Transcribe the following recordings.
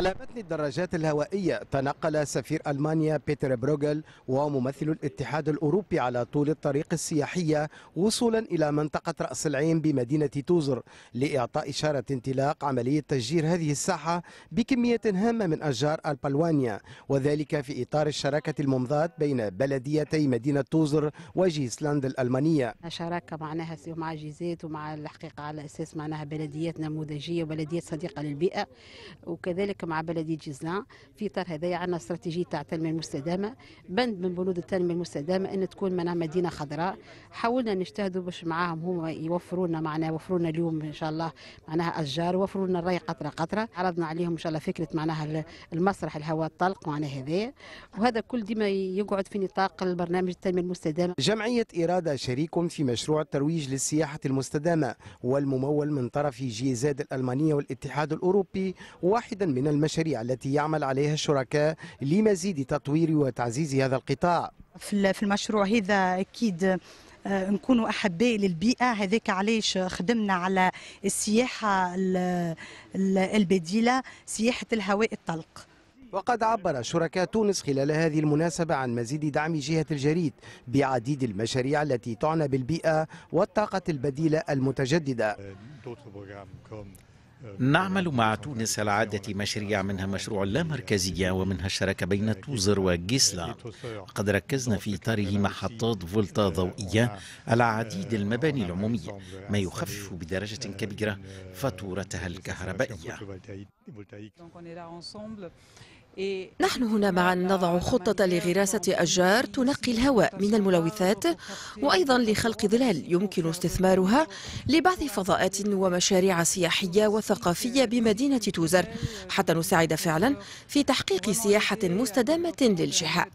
على متن الدراجات الهوائية تنقل سفير ألمانيا بيتر بروغل وممثل الاتحاد الأوروبي على طول الطريق السياحية وصولا إلى منطقة رأس العين بمدينة توزر لإعطاء إشارة انطلاق عملية تشجير هذه الساحة بكمية هامة من أشجار البلوانيا وذلك في إطار الشراكة الممضاة بين بلديتي مدينة توزر وجيسلاند الألمانية شراكة معناها مع جيزات ومع الحقيقة على أساس معناها بلديات نموذجية وبلديات صديقة للبيئة وكذلك مع بلديه جيزلان في اطار هذايا عندنا استراتيجيه تاع التنميه المستدامه بند من بنود التنميه المستدامه ان تكون معناها مدينه خضراء حاولنا نجتهدوا باش معاهم هما يوفروا لنا معناها يوفروا لنا اليوم ان شاء الله معناها اشجار يوفروا لنا الري قطره قطره عرضنا عليهم ان شاء الله فكره معناها المسرح الهواء الطلق معناها هذايا وهذا كل ديما يقعد في نطاق البرنامج التنميه المستدامه جمعيه اراده شريك في مشروع الترويج للسياحه المستدامه والممول من طرف جيزاد الالمانيه والاتحاد الاوروبي واحدا من المشاريع التي يعمل عليها الشركاء لمزيد تطوير وتعزيز هذا القطاع في المشروع هذا أكيد آه، نكونوا احباء للبيئه هذاك علاش خدمنا على السياحه البديله سياحه الهواء الطلق وقد عبر شركاء تونس خلال هذه المناسبة عن مزيد دعم جهة الجريد بعديد المشاريع التي تعنى بالبيئة والطاقة البديلة المتجددة euh, نعمل مع تونس على عدة مشاريع منها مشروع اللامركزية ومنها الشراكة بين توزر وجيسلا قد ركزنا في إطاره محطات فولتا ضوئية على عديد المباني العمومية ما يخفف بدرجة كبيرة فاتورتها الكهربائية نحن هنا معا نضع خطة لغراسة أشجار تنقي الهواء من الملوثات وأيضا لخلق ظلال يمكن استثمارها لبعث فضاءات ومشاريع سياحية وثقافية بمدينة توزر حتى نساعد فعلا في تحقيق سياحة مستدامة للجهة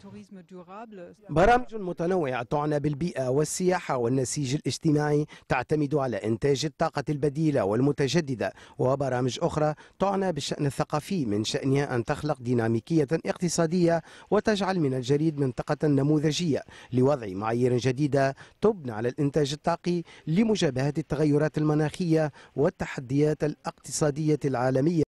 برامج متنوعة تعنى بالبيئة والسياحة والنسيج الاجتماعي تعتمد على إنتاج الطاقة البديلة والمتجددة وبرامج أخرى تعنى بالشأن الثقافي من شأنها أن تخلق دينامية ديناميكية اقتصادية وتجعل من الجريد منطقة نموذجية لوضع معايير جديدة تبنى على الإنتاج الطاقي لمجابهة التغيرات المناخية والتحديات الاقتصادية العالمية